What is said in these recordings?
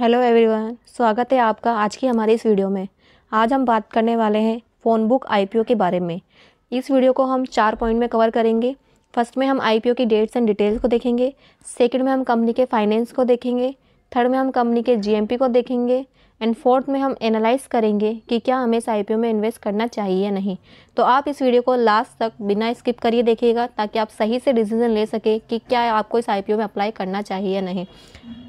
hello everyone स्वागत है आपका आज की हमारी इस वीडियो में आज हम बात करने वाले हैं फ़ोन बुक आईपीओ के बारे में इस वीडियो को हम चार पॉइंट में कवर करेंगे फर्स्ट में हम आईपीओ की डेट्स एंड डिटेल्स को देखेंगे सेकंड में हम कंपनी के फाइनेंस को देखेंगे थर्ड में हम कंपनी के जीएमपी को देखेंगे एंड फोर्थ में हम एनालाइज करेंगे कि क्या हमें इस आई में इन्वेस्ट करना चाहिए या नहीं तो आप इस वीडियो को लास्ट तक बिना स्किप करिए देखिएगा ताकि आप सही से डिसीजन ले सकें कि क्या आपको इस आई में अप्लाई करना चाहिए या नहीं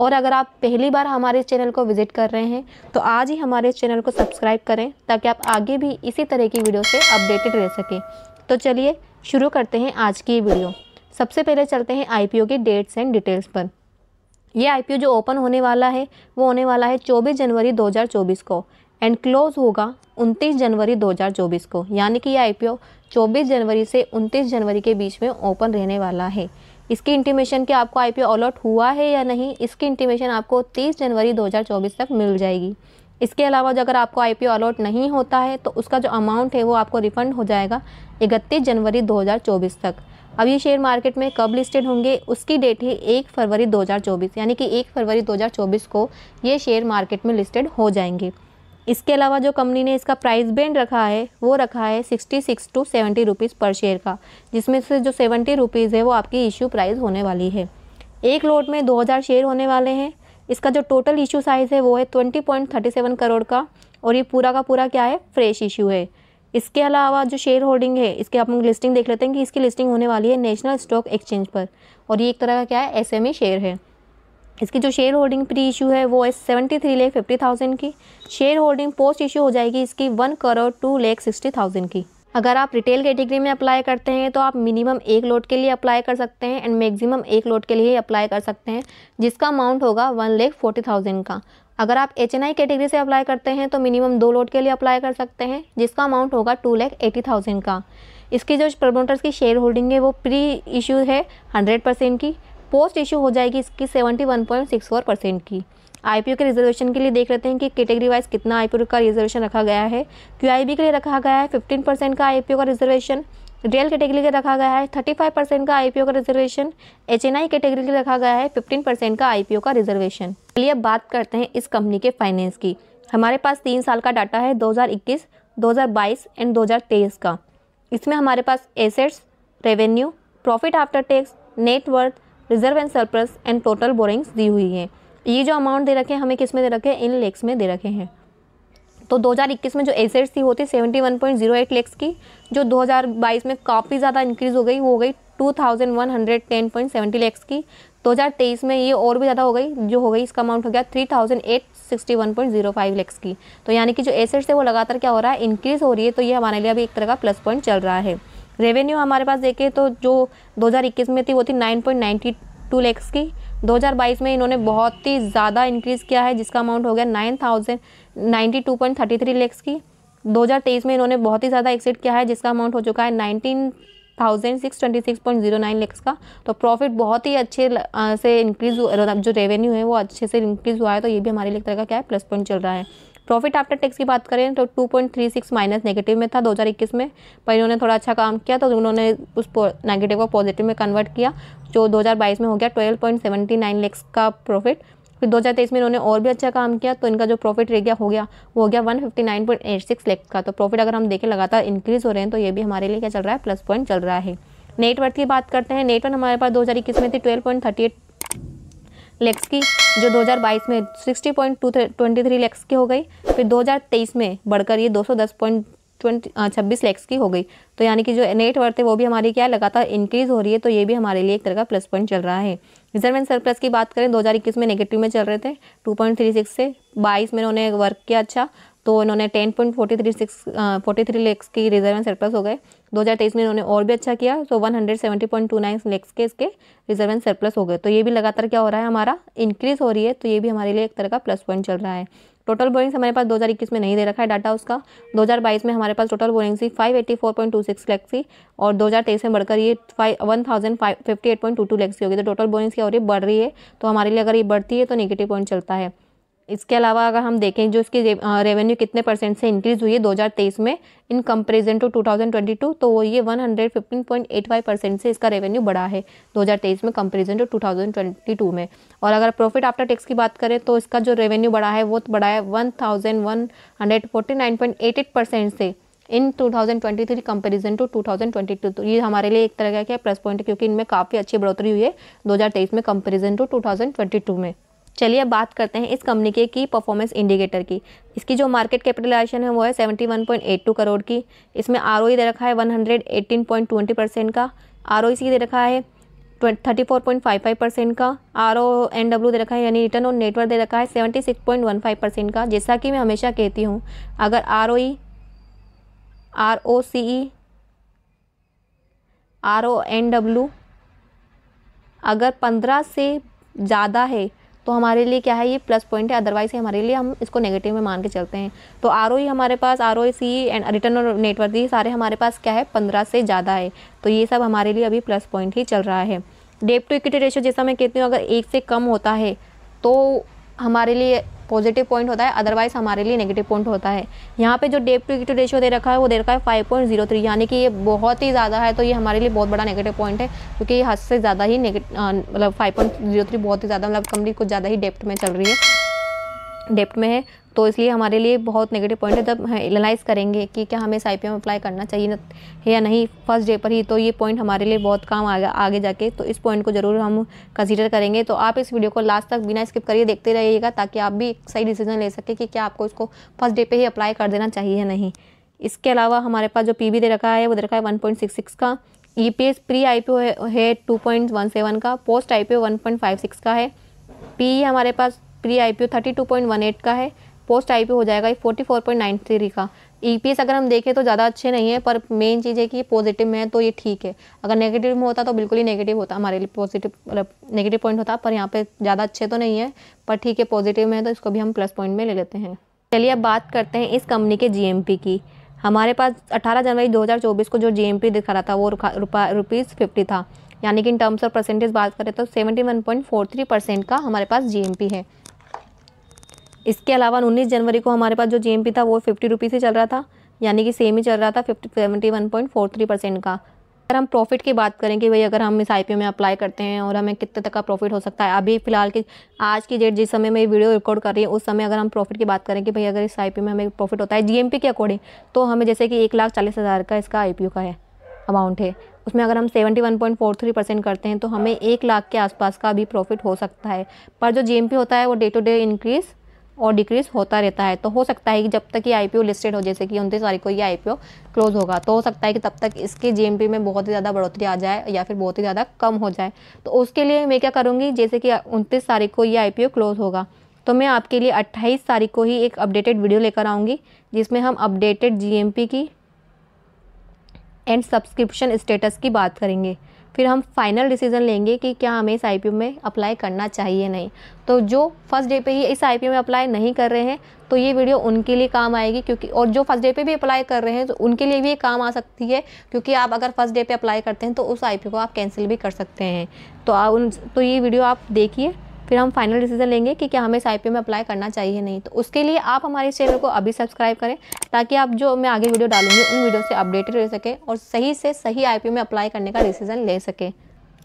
और अगर आप पहली बार हमारे इस चैनल को विजिट कर रहे हैं तो आज ही हमारे इस चैनल को सब्सक्राइब करें ताकि आप आगे भी इसी तरह की वीडियो से अपडेटेड रह सकें तो चलिए शुरू करते हैं आज की वीडियो सबसे पहले चलते हैं आई की डेट्स एंड डिटेल्स पर ये आई जो ओपन होने वाला है वो होने वाला है 24 जनवरी 2024 को एंड क्लोज होगा 29 जनवरी 2024 को यानी कि यह आई 24 जनवरी से 29 जनवरी के बीच में ओपन रहने वाला है इसकी इंटीमेशन कि आपको आई आईपीओ अलॉट हुआ है या नहीं इसकी इंटीमेशन आपको 30 जनवरी 2024 तक मिल जाएगी इसके अलावा जो अगर आपको आई आईपीओ अलॉट नहीं होता है तो उसका जो अमाउंट है वो आपको रिफ़ंड हो जाएगा इकतीस जनवरी 2024 तक अब ये शेयर मार्केट में कब लिस्टेड होंगे उसकी डेट है एक फरवरी 2024 यानी कि एक फरवरी 2024 को ये शेयर मार्केट में लिस्टेड हो जाएंगे इसके अलावा जो कंपनी ने इसका प्राइस बैंड रखा है वो रखा है sixty six two seventy rupees पर शेयर का जिसमें से जो सेवेंटी रुपीज़ है वो आपकी इश्यू प्राइस होने वाली है एक लोट में दो हज़ार शेयर होने वाले हैं इसका जो टोटल इशू साइज़ है वो है twenty point thirty seven crore का और ये पूरा का पूरा क्या है फ्रेश इशू है इसके अलावा जो शेयर होल्डिंग है इसके आप लिस्टिंग देख लेते हैं कि इसकी लिस्टिंग होने वाली है नेशनल स्टॉक एक्सचेंज पर और ये एक तरह का क्या है एसएमई शेयर e है इसकी जो शेयर होल्डिंग प्री इशू है वो है seventy three lakh fifty thousand की शेयर होल्डिंग पोस्ट इशू हो जाएगी इसकी one crore two lakh sixty thousand की अगर आप रिटेल कैटेगरी में अप्लाई करते हैं तो आप मिनिमम एक लोट के लिए अप्लाई कर सकते हैं एंड मैक्सिमम एक लोट के लिए अप्लाई कर सकते हैं जिसका अमाउंट होगा वन लेख फोर्टी थाउजेंड का अगर आप एच कैटेगरी से अप्लाई करते हैं तो मिनिमम दो लोट के लिए अप्लाई कर सकते हैं जिसका अमाउंट होगा टू लैख एटी थाउजेंड का इसकी जो प्रमोटर्स की शेयर होल्डिंग है वो प्री इशू है हंड्रेड परसेंट की पोस्ट इशू हो जाएगी इसकी seventy one point six four percent की आईपीओ के रिजर्वेशन के लिए देख लेते हैं कि कैटेगरी वाइज कितना आईपीओ का रिजर्वेशन रखा गया है क्यूआईबी के लिए रखा गया है फिफ्टीन परसेंट का आईपीओ का रिजर्वेशन रेल कैटेगरी के रखा गया है थर्टी फाइव परसेंट का आईपीओ का रिजर्वेशन आई कैटेगरी के लिए रखा गया है फिफ्टीन परसेंट का आईपीओ का रिजर्वेशन चलिए अब बात करते हैं इस कंपनी के फाइनेंस की हमारे पास तीन साल का डाटा है 2021, 2022 एंड 2023 का इसमें हमारे पास assets revenue profit after tax net worth reserve and surplus and total borrowings दी हुई है ये जो अमाउंट दे रखे हैं हमें किस में दे रखे हैं इन लेक्स में दे रखे हैं तो 2021 में जो एसेट्स थी वो थी एट लेक्स की जो 2022 में काफ़ी ज़्यादा इंक्रीज़ हो गई वो हो गई 2110.70 लेक्स की 2023 में ये और भी ज़्यादा हो गई जो हो गई इसका अमाउंट हो गया 3861.05 लेक्स की तो यानी कि जो एसेट्स है वो लगातार क्या हो रहा है इंक्रीज़ हो रही है तो ये हमारे लिए अभी एक तरह का प्लस पॉइंट चल रहा है रेवेन्यू हमारे पास देखें तो जो दो में थी वो थी नाइन लैक्स की 2022 में इन्होंने बहुत ही ज़्यादा इंक्रीज़ किया है जिसका अमाउंट हो गया nine thousand ninety two point thirty three lakhs की 2023 में इन्होंने बहुत ही ज़्यादा एक्सिट किया है जिसका अमाउंट हो चुका है nineteen thousand six twenty six point zero nine lakhs का तो प्रॉफिट बहुत ही अच्छे से इंक्रीज़ मतलब जो रेवेन्यू है वो अच्छे से इंक्रीज़ हुआ है तो ये भी हमारे लिए तरह का क्या है प्लस पॉइंट चल रहा है प्रॉफिट आफ्टर टैक्स की बात करें तो 2.36 माइनस नेगेटिव में था 2021 में पर इन्होंने थोड़ा अच्छा काम किया तो उन्होंने उस नेगेटिव को पॉजिटिव में कन्वर्ट किया जो 2022 में हो गया 12.79 पॉइंट का प्रॉफिट फिर 2023 में इन्होंने और भी अच्छा काम किया तो इनका जो प्रॉफिट रह गया हो गया वो हो गया 159.86 फिफ्टी का तो प्रॉफिट अगर हम देखें लगातार इंक्रीज़ हो रहे हैं तो ये भी हमारे लिए क्या चल रहा है प्लस पॉइंट चल रहा है नेटवर्थ की बात करते हैं नेटवर्थ हमारे पास दो में थी ट्वेल्व लेक्स की जो 2022 में 60.23 लैक्स की हो गई फिर 2023 में बढ़कर ये 210.26 लेक्स की हो गई तो यानी कि जो नेट वर्थ है वो भी हमारी क्या लगातार इंक्रीज़ हो रही है तो ये भी हमारे लिए एक तरह का प्लस पॉइंट चल रहा है रिजर्वेंट सरप्लस की बात करें 2021 में नेगेटिव में चल रहे थे 2.36 से 22 में उन्होंने वर्क किया अच्छा तो इन्होंने ten point forty three six forty three lakhs की रिजर्व एंड सरप्लस हो गए दो हज़ार तेईस में इन्होंने और भी अच्छा किया तो one hundred seventy point two nine lakhs के इसके रिजर्व एंड सरप्लस हो गए तो ये भी लगातार क्या हो रहा है हमारा इंक्रीज़ हो रही है तो ये भी हमारे लिए एक तरह का प्लस पॉइंट चल रहा है टोटल बोरिंग्स हमारे पास इक्कीस में नहीं दे रखा है डाटा उसका बाईस में हमारे पास टोटल बोरिंग्स थी सिक्स लेक्स थी और तेईस में बढ़कर ये five one thousand five fifty eight point two two lakhs की होगी तो टोटल बोरिंग्स की हो तो रही बढ़ रही है तो हमारे लिए अगर ये बढ़ती है तो नेगेटिव पॉइंट चलता है इसके अलावा अगर हम देखें जो इसकी रेवेन्यू कितने परसेंट से इंक्रीज़ हुई है 2023 में इन कंपेरिजन टू 2022 तो वो ये 115.85 परसेंट से इसका रेवेन्यू बढ़ा है 2023 में कंपेरिजन टू 2022 में और अगर प्रॉफिट आफ्टर टैक्स की बात करें तो इसका जो रेवेन्यू बढ़ा है वो तो बढ़ा है वन परसेंट से इन 2023 कंपैरिजन टू 2022 तो ये हमारे लिए एक तरह का क्या प्लस पॉइंट है क्योंकि इनमें काफ़ी अच्छी बढ़ोतरी हुई है 2023 में कंपेरिजन टू 2022 में चलिए अब बात करते हैं इस कंपनी के की परफॉर्मेंस इंडिकेटर की इसकी जो मार्केट कैपिटलाइजेशन है वो है टू करोड़ की इसमें आर e दे रखा है ट्वेंटी परसेंट का आर e दे रखा है thirty four point five five percent का आर ओ एन डब्ल्यू दे रखा है यानी रिटर्न ऑन नेटवर्क दे रखा है फाइव परसेंट का जैसा कि मैं हमेशा कहती हूँ अगर R O E R O C E R O N W अगर पंद्रह से ज़्यादा है तो हमारे लिए क्या है ये प्लस पॉइंट है अदरवाइज हमारे लिए हम इसको नेगेटिव में मान के चलते हैं तो आर e हमारे पास आर सी एंड रिटर्न और नेटवर्थ ये सारे हमारे पास क्या है पंद्रह से ज़्यादा है तो ये सब हमारे लिए अभी प्लस पॉइंट ही चल रहा है डेप टू इक्विटी रेशियो जैसा मैं कहती हूँ अगर एक से कम होता है तो हमारे लिए पॉजिटिव पॉइंट होता है अदरवाइज हमारे लिए नेगेटिव पॉइंट होता है यहाँ पे जो डेप टू इक्विटी रेशियो दे रखा है वो दे रखा है फाइव पॉइंट जीरो थ्री यानी कि ये बहुत ही ज़्यादा है तो ये हमारे लिए बहुत बड़ा नेगेटिव पॉइंट है क्योंकि ये हद से ज़्यादा ही मतलब फाइव पॉइंट जीरो थ्री बहुत ही ज़्यादा मतलब कंपनी कुछ ज़्यादा ही डेप्ट में चल रही है डेप्ट में है तो इसलिए हमारे लिए बहुत नेगेटिव पॉइंट है जब एनालाइज करेंगे कि क्या हमें इस आई अप्लाई करना चाहिए या नहीं फर्स्ट डे पर ही तो ये पॉइंट हमारे लिए बहुत काम आएगा आगे जाके तो इस पॉइंट को ज़रूर हम कंसिडर करेंगे तो आप इस वीडियो को लास्ट तक बिना स्किप करिए देखते रहिएगा ताकि आप भी सही डिसीजन ले सकें कि क्या आपको इसको फर्स्ट डे पर ही अप्लाई कर देना चाहिए या नहीं इसके अलावा हमारे पास जो पी दे रखा है वो दे रखा है वन का ई प्री आई है टू का पोस्ट आई पी का है पी e हमारे पास प्री आई पी थर्टी का है पोस्ट आई हो जाएगा ये forty four point nine three का ई e अगर हम देखें तो ज़्यादा अच्छे नहीं है पर मेन चीज़ है कि पॉजिटिव में है तो ये ठीक है अगर नेगेटिव में होता तो बिल्कुल ही नेगेटिव होता हमारे लिए पॉजिटिव मतलब नेगेटिव पॉइंट होता पर यहाँ पे ज़्यादा अच्छे तो नहीं है पर ठीक है पॉजिटिव में है तो इसको भी हम प्लस पॉइंट में ले लेते हैं चलिए अब बात करते हैं इस कंपनी के जी की हमारे पास अठारह जनवरी दो को जो जी दिखा रहा था वो रुपा रुपीज़ फिफ्टी था यानी कि इन टर्म्स और परसेंटेज बात करें तो सेवेंटी परसेंट का हमारे पास जी है इसके अलावा उन्नीस जनवरी को हमारे पास जो जी था वो फिफ्टी रुपीज़ ही चल रहा था यानी कि सेम ही चल रहा था fifty seventy one point four three percent का अगर हम प्रॉफिट की बात करें कि भाई अगर हम इस आई में अप्लाई करते हैं और हमें कितने तक का प्रॉफिट हो सकता है अभी फिलहाल के आज की डेट जिस समय मैं वीडियो रिकॉर्ड कर रही हूँ उस समय अगर हम प्रॉफिट की बात करें कि भाई अगर इस आई में हमें प्रॉफिट होता है जीएमपी के अकॉर्डिंग तो हमें जैसे कि एक लाख चालीस हज़ार का इसका आई का है अमाउंट है उसमें अगर हम seventy one point four three percent करते हैं तो हमें एक लाख के आसपास का अभी प्रॉफिट हो सकता है पर जो जी होता है वो डे टू डे इंक्रीज़ और डिक्रीज होता रहता है तो हो सकता है कि जब तक ये आईपीओ लिस्टेड हो जैसे कि उनतीस तारीख को ये आईपीओ क्लोज होगा तो हो सकता है कि तब तक इसके जीएमपी में बहुत ही ज़्यादा बढ़ोतरी आ जाए या फिर बहुत ही ज़्यादा कम हो जाए तो उसके लिए मैं क्या करूँगी जैसे कि उनतीस तारीख को ये आईपीओ क्लोज होगा तो मैं आपके लिए अट्ठाईस तारीख को ही एक अपडेटेड वीडियो लेकर आऊँगी जिसमें हम अपडेटेड जीएमपी की एंड सब्सक्रिप्शन स्टेटस की बात करेंगे फिर हम फाइनल डिसीजन लेंगे कि क्या हमें इस आई में अप्लाई करना चाहिए नहीं तो जो फर्स्ट डे पे ही इस आई में अप्लाई नहीं कर रहे हैं तो ये वीडियो उनके लिए काम आएगी क्योंकि और जो फर्स्ट डे पे भी अप्लाई कर रहे हैं तो उनके लिए भी ये काम आ सकती है क्योंकि आप अगर फर्स्ट डे पे अप्लाई करते हैं तो उस आई को आप कैंसिल भी कर सकते हैं तो उन तो ये वीडियो आप देखिए फिर हम फाइनल डिसीजन लेंगे कि क्या हमें इस आई में अप्लाई करना चाहिए नहीं तो उसके लिए आप हमारे चैनल को अभी सब्सक्राइब करें ताकि आप जो मैं आगे वीडियो डालूंगी उन वीडियो से अपडेटेड रह सके और सही से सही आई में अप्लाई करने का डिसीजन ले सकें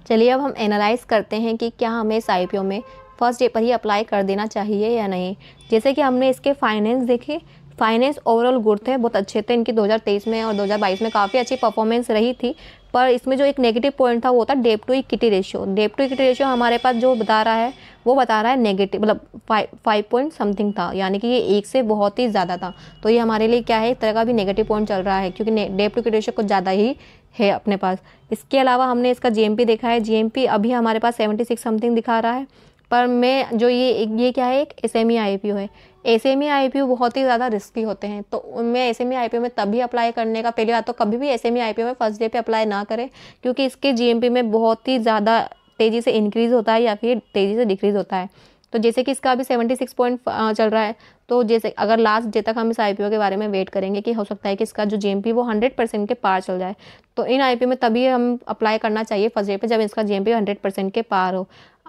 चलिए अब हम एनालाइज़ करते हैं कि क्या हमें इस आई में फर्स्ट डे पर ही अप्लाई कर देना चाहिए या नहीं जैसे कि हमने इसके फाइनेंस देखे फाइनेंस ओवरऑल गुड थे बहुत अच्छे थे इनकी 2023 में और 2022 में काफ़ी अच्छी परफॉर्मेंस रही थी पर इसमें जो एक नेगेटिव पॉइंट था वो था debt to equity ratio debt to equity ratio हमारे पास जो बता रहा है वो बता रहा है नेगेटिव मतलब फाइव फाइव पॉइंट समथिंग था यानी कि ये एक से बहुत ही ज़्यादा था तो ये हमारे लिए क्या है इस तरह का भी नेगेटिव पॉइंट चल रहा है क्योंकि डेप टू इक्विटी रेशियो कुछ ज़्यादा ही है अपने पास इसके अलावा हमने इसका जी देखा है जी अभी हमारे पास सेवेंटी समथिंग दिखा रहा है पर मैं जो ये ये क्या है एक एस एम e है ऐसे में आई बहुत ही ज़्यादा रिस्की होते हैं तो उनमें ऐसे में आई में तभी अप्लाई करने का पहली बात तो कभी भी ऐसे में आई में फर्स्ट डे पे अप्लाई ना करें क्योंकि इसके जी में बहुत ही ज़्यादा तेज़ी से इंक्रीज़ होता है या फिर तेज़ी से डिक्रीज़ होता है तो जैसे कि इसका अभी सेवेंटी सिक्स पॉइंट चल रहा है तो जैसे अगर लास्ट डे तक हम इस आई के बारे में वेट करेंगे कि हो सकता है कि इसका जो जी वो हंड्रेड परसेंट के पार चल जाए तो इन आई में तभी हम अप्लाई करना चाहिए फर्स्ट डे पर जब इसका जी एम हंड्रेड परसेंट के पार हो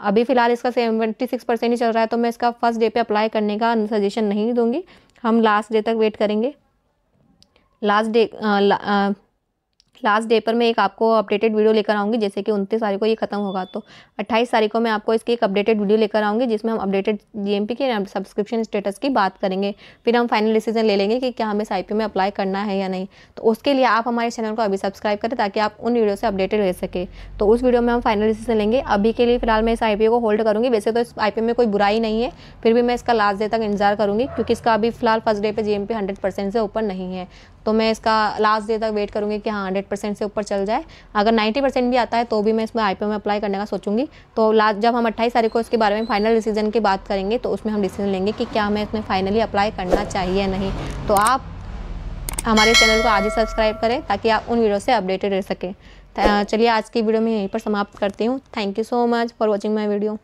अभी फ़िलहाल इसका सेवेंटी सिक्स परसेंट ही चल रहा है तो मैं इसका फर्स्ट डे पे अप्लाई करने का सजेशन नहीं दूंगी हम लास्ट डे तक वेट करेंगे लास्ट डे लास्ट डे पर मैं एक आपको अपडेटेड वीडियो लेकर आऊँगी जैसे कि उनतीस तारीख को ये खत्म होगा तो अट्ठाईस तारीख को मैं आपको इसकी एक अपडेटेड वीडियो लेकर आऊँगी जिसमें हम अपडेटेड जीएमपी के सब्सक्रिप्शन स्टेटस की बात करेंगे फिर हम फाइनल डिसीजन ले लेंगे कि क्या हमें इस आई में अप्लाई करना है या नहीं तो उसके लिए आप हमारे चैनल को अभी सब्सक्राइब करें ताकि आप उन वीडियो से अपडेटेड रह सके तो उस वीडियो में हम फाइनल डिसीजन लेंगे अभी के लिए फिलहाल मैं इस आई को होल्ड करूँगी वैसे तो इस आई में कोई बुराई नहीं है फिर भी मैं इसका लास्ट डे तक इंतजार करूँगी क्योंकि इसका अभी फिलहाल फर्स्ट डे पर जी एम से ऊपर नहीं है तो मैं इसका लास्ट डे तक वेट करूँगी कि हाँ हंड्रेड परसेंट से ऊपर चल जाए अगर नाइन्टी परसेंट भी आता है तो भी मैं इसमें आई में अप्लाई करने का सोचूंगी तो लास्ट जब हम अट्ठाईस तारीख को इसके बारे में फाइनल डिसीजन की बात करेंगे तो उसमें हम डिसीजन लेंगे कि क्या हमें इसमें फाइनली अप्लाई करना चाहिए नहीं तो आप हमारे चैनल को आज ही सब्सक्राइब करें ताकि आप उन वीडियो से अपडेटेड रह सकें चलिए आज की वीडियो में यहीं पर समाप्त करती हूँ thank you so much for watching my video